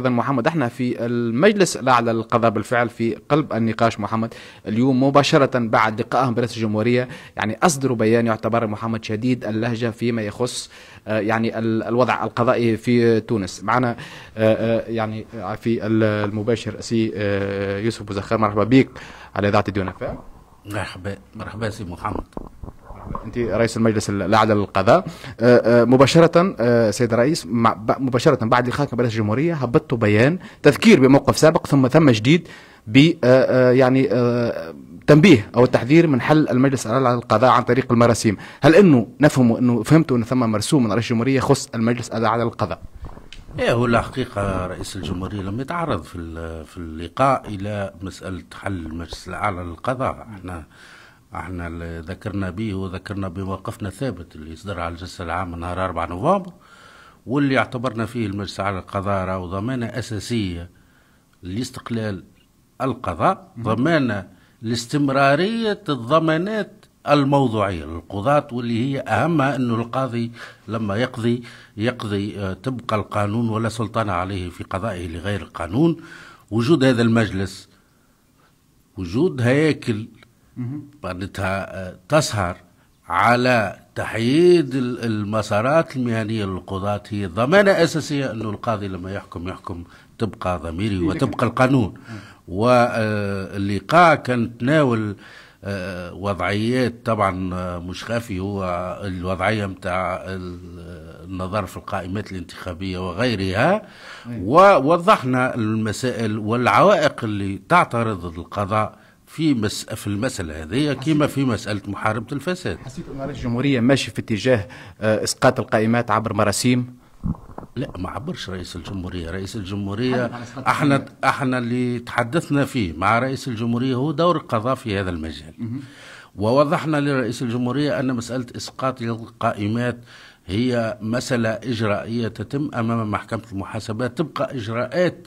اذا محمد احنا في المجلس الاعلى للقضاء بالفعل في قلب النقاش محمد اليوم مباشره بعد لقائهم برئاسه الجمهوريه يعني اصدروا بيان يعتبر محمد شديد اللهجه فيما يخص آه، يعني الوضع القضائي في تونس معنا آه، آه، يعني في المباشر سي يوسف بوزخار مرحبا بك على اذاعه ديونا مرحبا مرحبا سي محمد انت رئيس المجلس الاعلى للقضاء أه، أه، مباشره أه، سيد الرئيس مباشره بعد لقائك برئيس الجمهوريه هبطت بيان تذكير بموقف سابق ثم ثم جديد ب يعني تنبيه او التحذير من حل المجلس الاعلى للقضاء عن طريق المراسيم، هل انه نفهم انه فهمتوا انه ثم مرسوم من رئيس الجمهوريه يخص المجلس الاعلى للقضاء؟ ايه هو الحقيقة رئيس الجمهورية لم يتعرض في في اللقاء إلى مسألة حل المجلس الأعلى للقضاء، احنا احنا اللي ذكرنا به وذكرنا بموقفنا الثابت اللي صدر على الجلسه العامه نهار 4 نوفمبر واللي اعتبرنا فيه المجلس على القضاء راهو ضمانه اساسيه لاستقلال القضاء ضمانه لاستمراريه الضمانات الموضوعيه للقضاة واللي هي اهمها انه القاضي لما يقضي يقضي تبقى آه، القانون ولا سلطان عليه في قضائه لغير القانون وجود هذا المجلس وجود هياكل معناتها آه، تسهر على تحييد المسارات المهنيه للقضاة هي ضمانه اساسيه انه القاضي لما يحكم يحكم تبقى ضميري وتبقى القانون واللقاء كان تناول آه، وضعيات طبعا آه، مش خافي هو الوضعيه متاع النظر في القائمات الانتخابيه وغيرها إيه. ووضحنا المسائل والعوائق اللي تعترض القضاء في مس في المساله هذه كما في مساله محاربه الفساد حسيت ان رئيس الجمهوريه ماشي في اتجاه آه، اسقاط القائمات عبر مراسيم لا ما عبرش رئيس الجمهوريه رئيس الجمهوريه احنا احنا اللي تحدثنا فيه مع رئيس الجمهوريه هو دور القضاء في هذا المجال ووضحنا لرئيس الجمهوريه ان مساله اسقاط القائمات هي مساله اجرائيه تتم امام محكمه المحاسبات تبقى اجراءات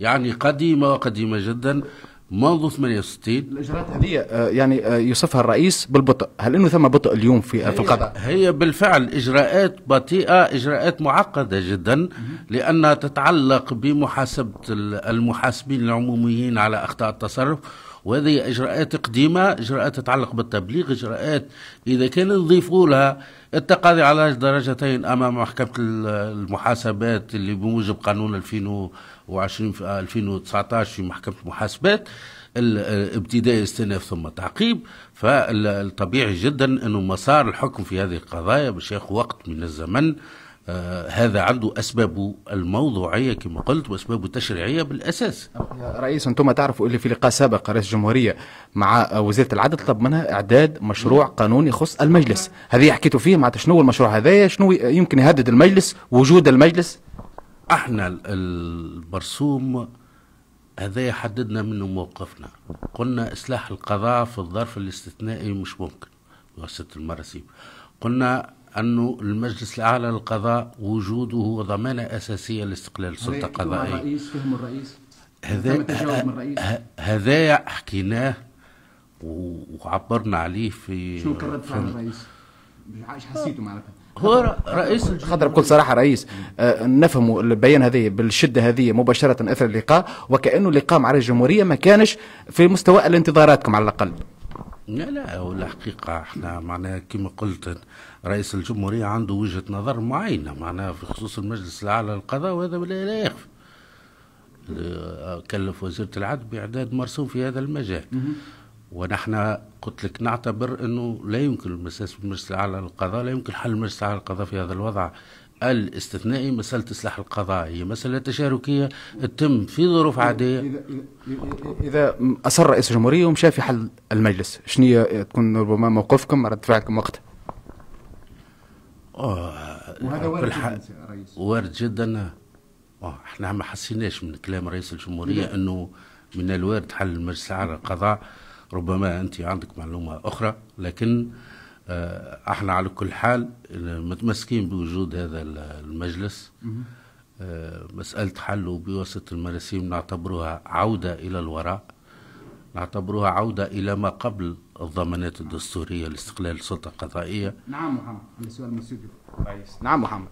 يعني قديمه وقديمه جدا منذ 68 الاجراءات هذه آه، يعني آه، يوصفها الرئيس بالبطء، هل انه ثم بطء اليوم في آه، في القضاء؟ هي بالفعل اجراءات بطيئه، اجراءات معقده جدا لانها تتعلق بمحاسبه المحاسبين العموميين على اخطاء التصرف وهذه اجراءات قديمه، اجراءات تتعلق بالتبليغ، اجراءات اذا كان نضيفوا لها التقاضي على درجتين امام محكمه المحاسبات اللي بموجب قانون 2000 وعشرين في 2019 في محكمة المحاسبات ابتداء استئناف ثم تعقيب فالطبيعي جدا أنه مسار الحكم في هذه القضايا باش ياخذ وقت من الزمن آه هذا عنده أسبابه الموضوعية كما قلت وأسبابه التشريعية بالأساس رئيس أنتم تعرفوا اللي في لقاء سابق رئيس الجمهورية مع وزيرة العدل طلب منها إعداد مشروع قانون يخص المجلس هذه حكيتوا فيه معناتها شنو المشروع هذايا شنو يمكن يهدد المجلس وجود المجلس احنا المرسوم هذا حددنا منه موقفنا قلنا اصلاح القضاء في الظرف الاستثنائي مش ممكن بواسطه المراسيم قلنا أنه المجلس الأعلى للقضاء وجوده هو ضمانه أساسية لاستقلال السلطة القضائية الرئيس فهم الرئيس هذا هذايا حكيناه وعبرنا عليه في شو كان فعل الرئيس؟ حسيته معناتها هو رئيس خاطر بكل صراحه رئيس آه، نفهموا البيان هذه بالشده هذه مباشره اثر اللقاء وكانه اللقاء مع رئيس الجمهوريه ما كانش في مستوى الانتظاراتكم على الاقل لا لا هو الحقيقة احنا معناها كما قلت رئيس الجمهورية عنده وجهة نظر معينة معناها في خصوص المجلس الأعلى للقضاء وهذا لا يخفى كلف وزيرة العدل بإعداد مرسوم في هذا المجال ونحن قلت لك نعتبر انه لا يمكن المساس بالمجلس الاعلى للقضاء لا يمكن حل المجلس الاعلى للقضاء في هذا الوضع الاستثنائي مساله اصلاح القضاء هي مساله تشاركيه تتم في ظروف عاديه اذا اذا اصر رئيس الجمهوريه ومشى في حل المجلس شنو تكون ربما موقفكم رد فعلكم وقتها؟ آه، وهذا وارد جدا وارد جدا آه، احنا ما حسيناش من كلام رئيس الجمهوريه انه من الوارد حل المجلس على القضاء ربما أنت عندك معلومة أخرى لكن آه، احنا على كل حال متمسكين بوجود هذا المجلس آه، مسألة حله بواسطة المراسيم نعتبرها عودة إلى الوراء نعتبرها عودة إلى ما قبل الضمانات الدستورية لاستقلال السلطة القضائية نعم محمد عندي سؤال مسجد نعم محمد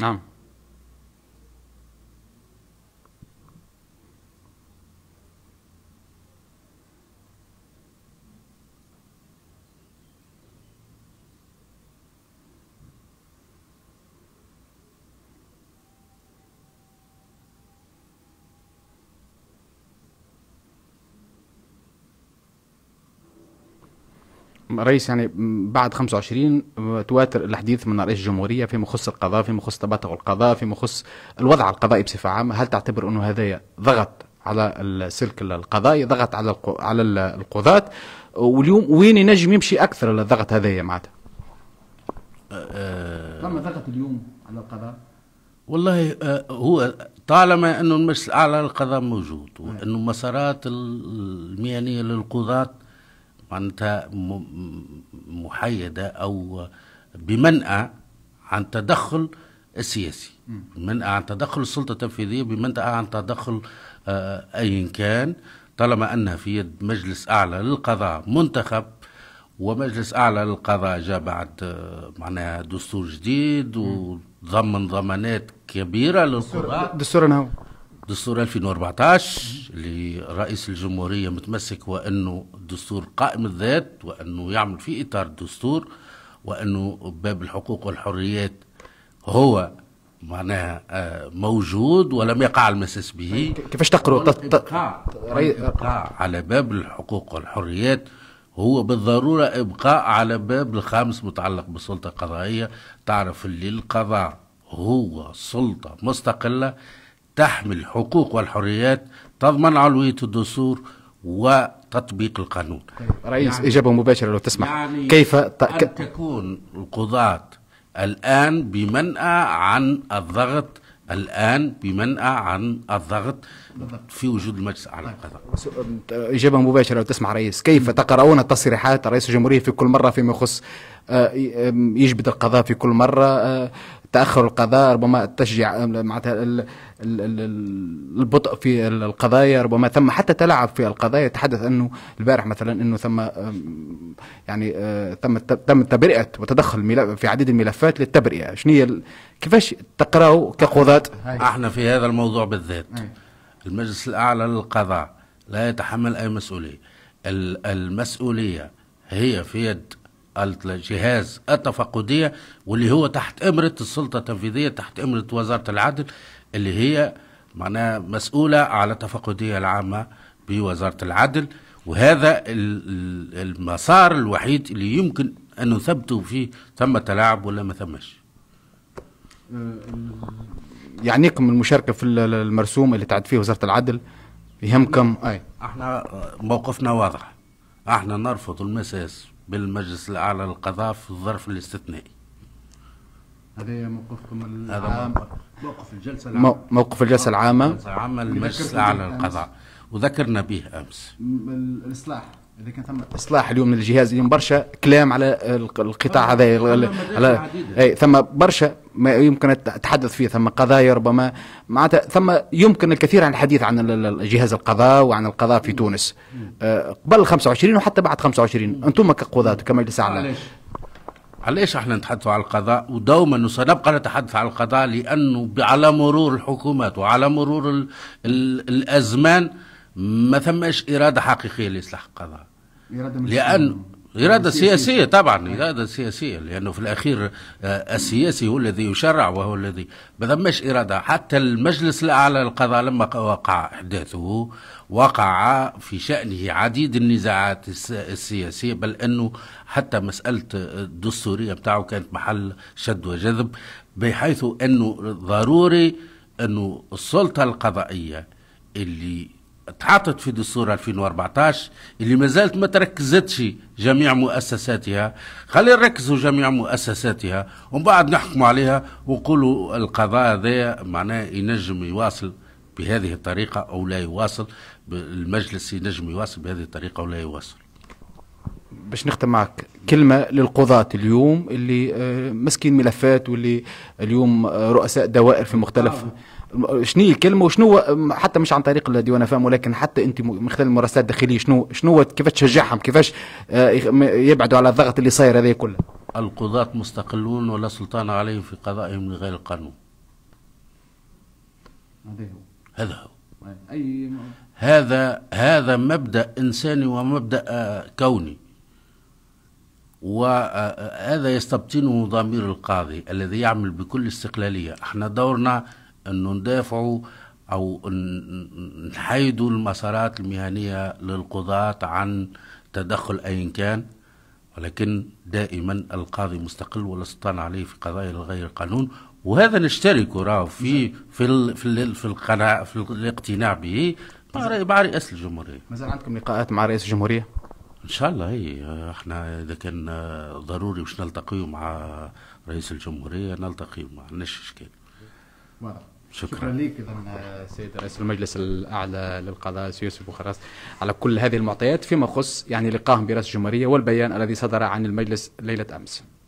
Ja. رئيس يعني بعد 25 آه، تواتر الحديث من رئيس الجمهوريه فيما يخص القضاء فيما يخص تباطؤ القضاء فيما يخص الوضع القضائي بصفه عامه هل تعتبر انه هذا ضغط على السلك القضائي ضغط على على القضاة واليوم وين ينجم يمشي اكثر الضغط هذايا معناتها آه، آه، ثم ضغط اليوم على القضاء والله هو طالما انه المجلس الاعلى للقضاء موجود وانه نعم. مسارات المهنيه للقضاة معناتها محيدة أو بمنأى عن التدخل السياسي بمنأى عن تدخل السلطة التنفيذية بمنأى عن تدخل آه، أي كان طالما أنها في يد مجلس أعلى للقضاء منتخب ومجلس أعلى للقضاء جاء بعد آه، معناها دستور جديد وضمن ضمانات كبيرة للقضاء دستور نهو دستور 2014 اللي رئيس الجمهورية متمسك وانه الدستور قائم الذات وأنه يعمل في إطار الدستور وأنه باب الحقوق والحريات هو معناها آه، موجود ولم يقع المساس به طيب، كيفاش تقرأ ابقاء على باب الحقوق والحريات هو بالضرورة إبقاء على باب الخامس متعلق بالسلطة القضائية تعرف اللي القضاء هو سلطة مستقلة تحمي الحقوق والحريات تضمن علوية الدستور وتطبيق القانون طيب، رئيس يعني إجابة مباشرة لو تسمح يعني كيف ت... أن تكون القضاة الآن بمنأى عن الضغط الآن بمنأى عن الضغط في وجود المجلس على طيب، القضاء إجابة مباشرة لو تسمح رئيس كيف تقرؤون التصريحات رئيس الجمهورية في كل مرة فيما يخص آه، يجبد القضاء في كل مرة آه، تاخر القضاء ربما تشجيع آه، معناتها البطء في القضايا ربما ثم حتى تلاعب في القضايا تحدث انه البارح مثلا انه ثم يعني تم تم تبرئه وتدخل في عديد الملفات للتبرئه شنو هي كيفاش تقراوا كقضاة احنا في هذا الموضوع بالذات المجلس الاعلى للقضاء لا يتحمل اي مسؤوليه المسؤوليه هي في يد الجهاز التفقدية واللي هو تحت إمرة السلطة التنفيذية تحت إمرة وزارة العدل اللي هي معناها مسؤولة على التفقدية العامة بوزارة العدل وهذا المسار الوحيد اللي يمكن أن نثبته فيه ثم تلاعب ولا ما ثمش أه، يعنيكم المشاركة في المرسوم اللي تعد فيه وزارة العدل يهمكم أي احنا موقفنا واضح احنا نرفض المساس بالمجلس الأعلى للقضاء في الظرف الاستثنائي هذا موقفكم العام موقف الجلسة العامة موقف الجلسة العامة الجلسة العامة للمجلس الأعلى للقضاء وذكرنا به أمس الإصلاح اذا كان ثم اصلاح اليوم من الجهاز اليوم برشا كلام على القطاع هذا على اي ثم برشا ما يمكن التحدث فيه ثم قضايا ربما معناتها ثم يمكن الكثير عن الحديث عن جهاز القضاء وعن القضاء في تونس آه، قبل 25 وحتى بعد 25 انتم كقضاة كمجلس اعلى علاش احنا نتحدثوا على القضاء ودوما سنبقى نتحدث على القضاء لانه على مرور الحكومات وعلى مرور الـ الـ الازمان ما ثماش اراده حقيقيه لاصلاح القضاء إرادة لان إرادة سياسية طبعا إرادة سياسية لأنه في الأخير آه، السياسي هو الذي يشرع وهو الذي ما ثماش إرادة حتى المجلس الأعلى للقضاء لما وقع أحداثه وقع في شأنه عديد النزاعات السياسية بل أنه حتى مسألة الدستورية بتاعه كانت محل شد وجذب بحيث أنه ضروري أنه السلطة القضائية اللي تحطت في دستور 2014 اللي ما زالت ما تركزتش جميع مؤسساتها خلينا نركزوا جميع مؤسساتها ومن بعد نحكموا عليها ونقولوا القضاء هذا معناه ينجم يواصل بهذه الطريقة أو لا يواصل المجلس ينجم يواصل بهذه الطريقة أو لا يواصل باش نختم معك كلمة للقضاة اليوم اللي آه، مسكين ملفات واللي اليوم آه، رؤساء دوائر في مختلف آه. شنو هي الكلمه وشنو حتى مش عن طريق الديوان افام ولكن حتى انت من خلال الممارسات الداخليه شنو شنو كيفاش تشجعهم كيفاش آه، يبعدوا على الضغط اللي صاير هذا كله القضاة مستقلون ولا سلطان عليهم في قضائهم لغير القانون هذا هو هذا هو أي... هذا هذا مبدا انساني ومبدا آه، كوني وهذا آه، يستبطنه ضمير القاضي الذي يعمل بكل استقلاليه احنا دورنا أنه ندافعوا أو نحيدوا المسارات المهنية للقضاة عن تدخل أيا كان ولكن دائما القاضي مستقل ولا سلطان عليه في قضايا غير القانون وهذا نشترك راه في نعم. في في في القناعة في الاقتناع به مع رئاسة الجمهورية مازال عندكم لقاءات مع رئيس الجمهورية؟ ان شاء الله هي احنا اذا كان ضروري باش نلتقيو مع رئيس الجمهورية نلتقيو ما عندناش اشكال واضح شكرا, لك اذا سيد رئيس المجلس الاعلى للقضاء يوسف بوخراس على كل هذه المعطيات فيما يخص يعني لقاهم برئاسه الجمهوريه والبيان الذي صدر عن المجلس ليله امس.